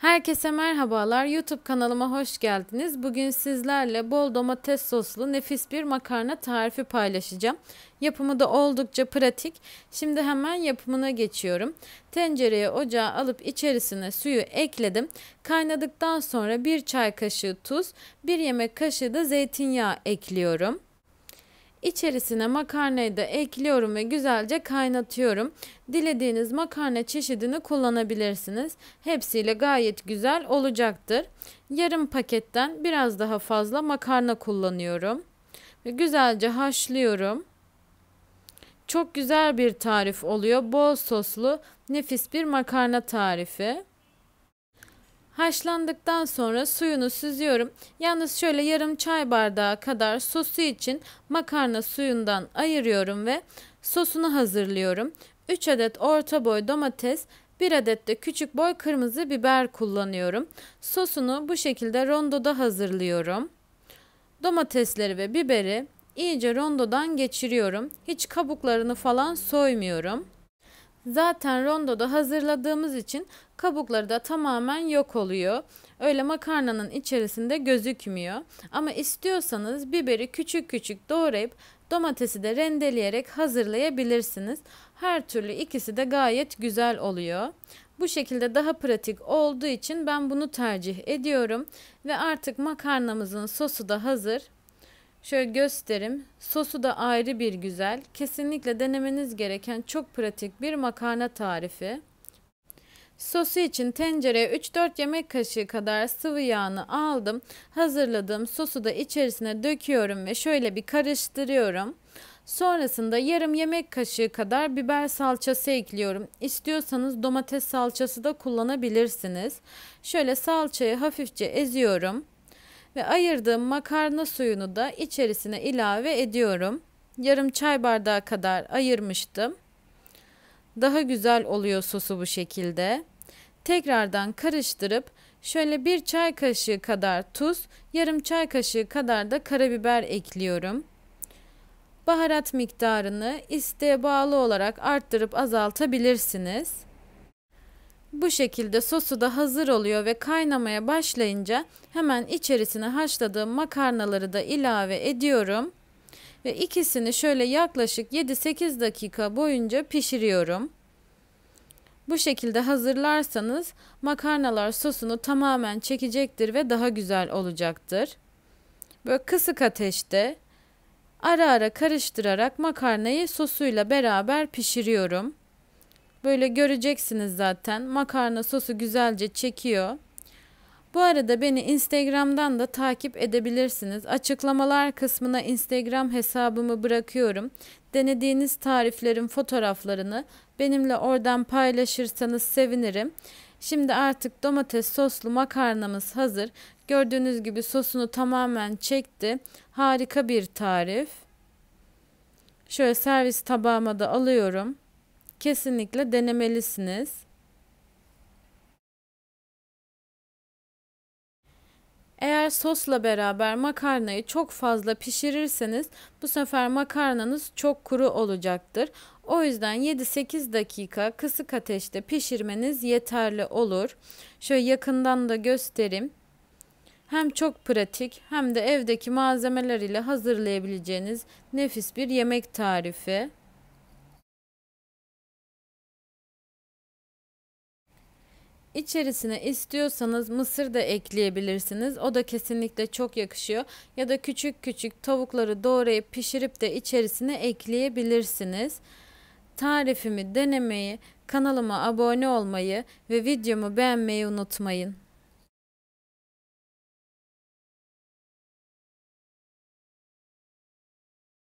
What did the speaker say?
Herkese merhabalar. YouTube kanalıma hoş geldiniz. Bugün sizlerle bol domates soslu nefis bir makarna tarifi paylaşacağım. Yapımı da oldukça pratik. Şimdi hemen yapımına geçiyorum. Tencereye ocağa alıp içerisine suyu ekledim. Kaynadıktan sonra 1 çay kaşığı tuz, 1 yemek kaşığı da zeytinyağı ekliyorum. İçerisine makarnayı da ekliyorum ve güzelce kaynatıyorum. Dilediğiniz makarna çeşidini kullanabilirsiniz. Hepsiyle gayet güzel olacaktır. Yarım paketten biraz daha fazla makarna kullanıyorum. Ve güzelce haşlıyorum. Çok güzel bir tarif oluyor. Bol soslu, nefis bir makarna tarifi. Haşlandıktan sonra suyunu süzüyorum. Yalnız şöyle yarım çay bardağı kadar sosu için makarna suyundan ayırıyorum ve sosunu hazırlıyorum. 3 adet orta boy domates, 1 adet de küçük boy kırmızı biber kullanıyorum. Sosunu bu şekilde rondoda hazırlıyorum. Domatesleri ve biberi iyice rondodan geçiriyorum. Hiç kabuklarını falan soymuyorum. Zaten rondoda hazırladığımız için kabukları da tamamen yok oluyor. Öyle makarnanın içerisinde gözükmüyor. Ama istiyorsanız biberi küçük küçük doğrayıp domatesi de rendeleyerek hazırlayabilirsiniz. Her türlü ikisi de gayet güzel oluyor. Bu şekilde daha pratik olduğu için ben bunu tercih ediyorum ve artık makarnamızın sosu da hazır. Şöyle gösterim. Sosu da ayrı bir güzel. Kesinlikle denemeniz gereken çok pratik bir makarna tarifi. Sosu için tencereye 3-4 yemek kaşığı kadar sıvı yağını aldım. Hazırladığım sosu da içerisine döküyorum ve şöyle bir karıştırıyorum. Sonrasında yarım yemek kaşığı kadar biber salçası ekliyorum. İstiyorsanız domates salçası da kullanabilirsiniz. Şöyle salçayı hafifçe eziyorum. Ve ayırdığım makarna suyunu da içerisine ilave ediyorum. Yarım çay bardağı kadar ayırmıştım. Daha güzel oluyor sosu bu şekilde. Tekrardan karıştırıp şöyle bir çay kaşığı kadar tuz, yarım çay kaşığı kadar da karabiber ekliyorum. Baharat miktarını isteğe bağlı olarak arttırıp azaltabilirsiniz. Bu şekilde sosu da hazır oluyor ve kaynamaya başlayınca hemen içerisine haşladığım makarnaları da ilave ediyorum. Ve ikisini şöyle yaklaşık 7-8 dakika boyunca pişiriyorum. Bu şekilde hazırlarsanız makarnalar sosunu tamamen çekecektir ve daha güzel olacaktır. Böyle kısık ateşte ara ara karıştırarak makarnayı sosuyla beraber pişiriyorum. Böyle göreceksiniz zaten. Makarna sosu güzelce çekiyor. Bu arada beni Instagram'dan da takip edebilirsiniz. Açıklamalar kısmına Instagram hesabımı bırakıyorum. Denediğiniz tariflerin fotoğraflarını benimle oradan paylaşırsanız sevinirim. Şimdi artık domates soslu makarnamız hazır. Gördüğünüz gibi sosunu tamamen çekti. Harika bir tarif. Şöyle servis tabağıma da alıyorum kesinlikle denemelisiniz. Eğer sosla beraber makarnayı çok fazla pişirirseniz bu sefer makarnanız çok kuru olacaktır. O yüzden 7-8 dakika kısık ateşte pişirmeniz yeterli olur. Şöyle yakından da göstereyim. Hem çok pratik hem de evdeki malzemeler ile hazırlayabileceğiniz nefis bir yemek tarifi. İçerisine istiyorsanız mısır da ekleyebilirsiniz. O da kesinlikle çok yakışıyor. Ya da küçük küçük tavukları doğrayıp pişirip de içerisine ekleyebilirsiniz. Tarifimi denemeyi, kanalıma abone olmayı ve videomu beğenmeyi unutmayın.